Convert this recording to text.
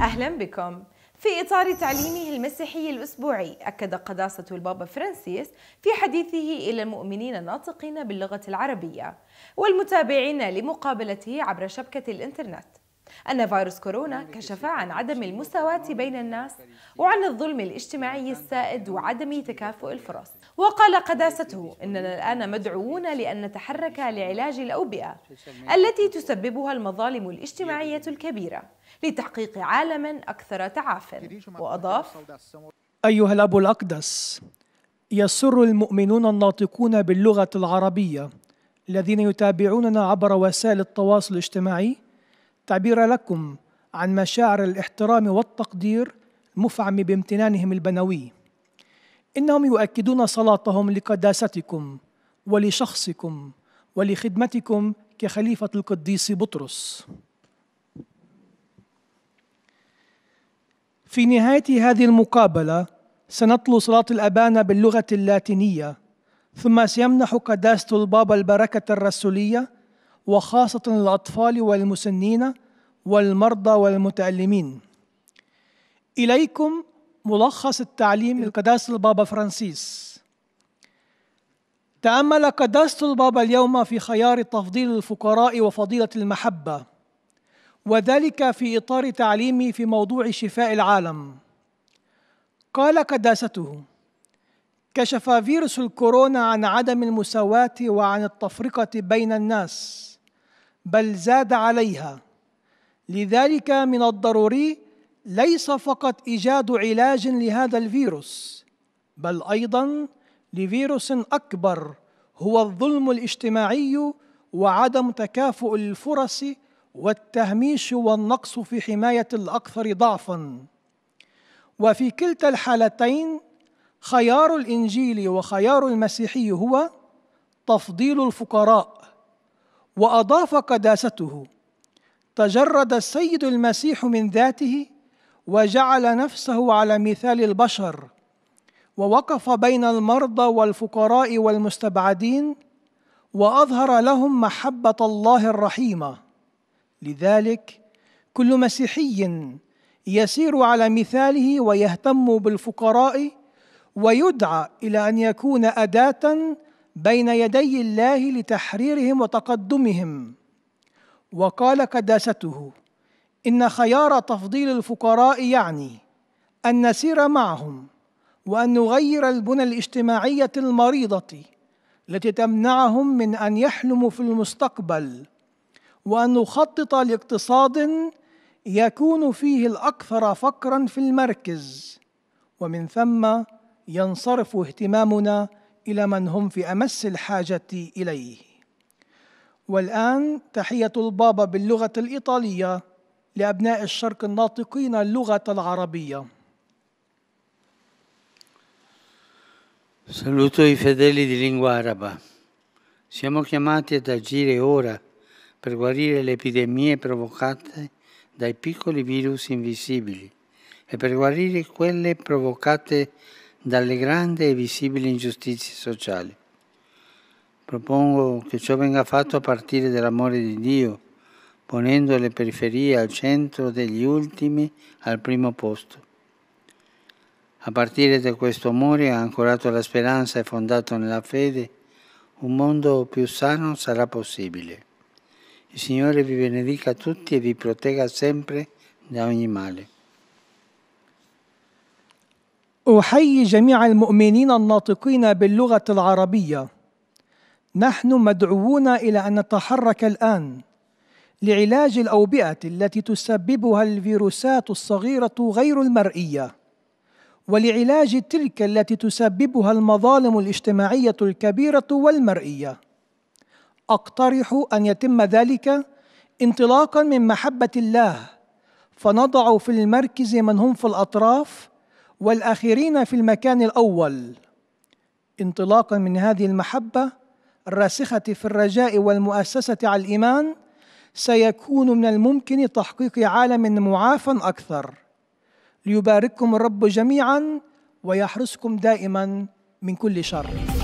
أهلا بكم في إطار تعليمه المسيحي الأسبوعي أكد قداسة البابا فرانسيس في حديثه إلى المؤمنين الناطقين باللغة العربية والمتابعين لمقابلته عبر شبكة الإنترنت أن فيروس كورونا كشف عن عدم المساواة بين الناس وعن الظلم الاجتماعي السائد وعدم تكافؤ الفرص وقال قداسته إننا الآن مدعوون لأن نتحرك لعلاج الأوبئة التي تسببها المظالم الاجتماعية الكبيرة لتحقيق عالما أكثر تعافي وأضاف أيها الأب الأقدس يسر المؤمنون الناطقون باللغة العربية الذين يتابعوننا عبر وسائل التواصل الاجتماعي تعبير لكم عن مشاعر الاحترام والتقدير المفعم بامتنانهم البنوي انهم يؤكدون صلاتهم لقداستكم ولشخصكم ولخدمتكم كخليفه القديس بطرس في نهايه هذه المقابله سنتلو صلاه الابانه باللغه اللاتينيه ثم سيمنح قداسه البابا البركه الرسوليه وخاصة الأطفال والمسنين والمرضى والمتألمين إليكم ملخص التعليم القداس البابا فرانسيس تأمل قداسة البابا اليوم في خيار تفضيل الفقراء وفضيلة المحبة وذلك في إطار تعليمي في موضوع شفاء العالم قال قداسته كشف فيروس الكورونا عن عدم المساواة وعن التفرقة بين الناس بل زاد عليها لذلك من الضروري ليس فقط ايجاد علاج لهذا الفيروس بل ايضا لفيروس اكبر هو الظلم الاجتماعي وعدم تكافؤ الفرص والتهميش والنقص في حمايه الاكثر ضعفا وفي كلتا الحالتين خيار الانجيل وخيار المسيحي هو تفضيل الفقراء واضاف قداسته تجرد السيد المسيح من ذاته وجعل نفسه على مثال البشر ووقف بين المرضى والفقراء والمستبعدين واظهر لهم محبه الله الرحيمه لذلك كل مسيحي يسير على مثاله ويهتم بالفقراء ويدعى الى ان يكون اداه بين يدي الله لتحريرهم وتقدمهم وقال قداسته إن خيار تفضيل الفقراء يعني أن نسير معهم وأن نغير البنى الاجتماعية المريضة التي تمنعهم من أن يحلموا في المستقبل وأن نخطط لاقتصاد يكون فيه الأكثر فقرا في المركز ومن ثم ينصرف اهتمامنا الى من هم في امس الحاجه اليه والان تحيه البابا باللغه الايطاليه لابناء الشرق الناطقين اللغه العربيه Saluto i fedeli di lingua araba. Siamo chiamati ad agire ora per guarire le epidemie provocate dai piccoli virus invisibili e per guarire quelle provocate dalle grandi e visibili ingiustizie sociali. Propongo che ciò venga fatto a partire dall'amore di Dio, ponendo le periferie al centro degli ultimi al primo posto. A partire da questo amore, ancorato alla speranza e fondato nella fede, un mondo più sano sarà possibile. Il Signore vi benedica tutti e vi protegga sempre da ogni male. أحيي جميع المؤمنين الناطقين باللغة العربية نحن مدعوون إلى أن نتحرك الآن لعلاج الأوبئة التي تسببها الفيروسات الصغيرة غير المرئية ولعلاج تلك التي تسببها المظالم الاجتماعية الكبيرة والمرئية أقترح أن يتم ذلك انطلاقا من محبة الله فنضع في المركز من هم في الأطراف والآخرين في المكان الأول انطلاقا من هذه المحبة الراسخة في الرجاء والمؤسسة على الإيمان سيكون من الممكن تحقيق عالم معافى أكثر ليبارككم الرب جميعا ويحرسكم دائما من كل شر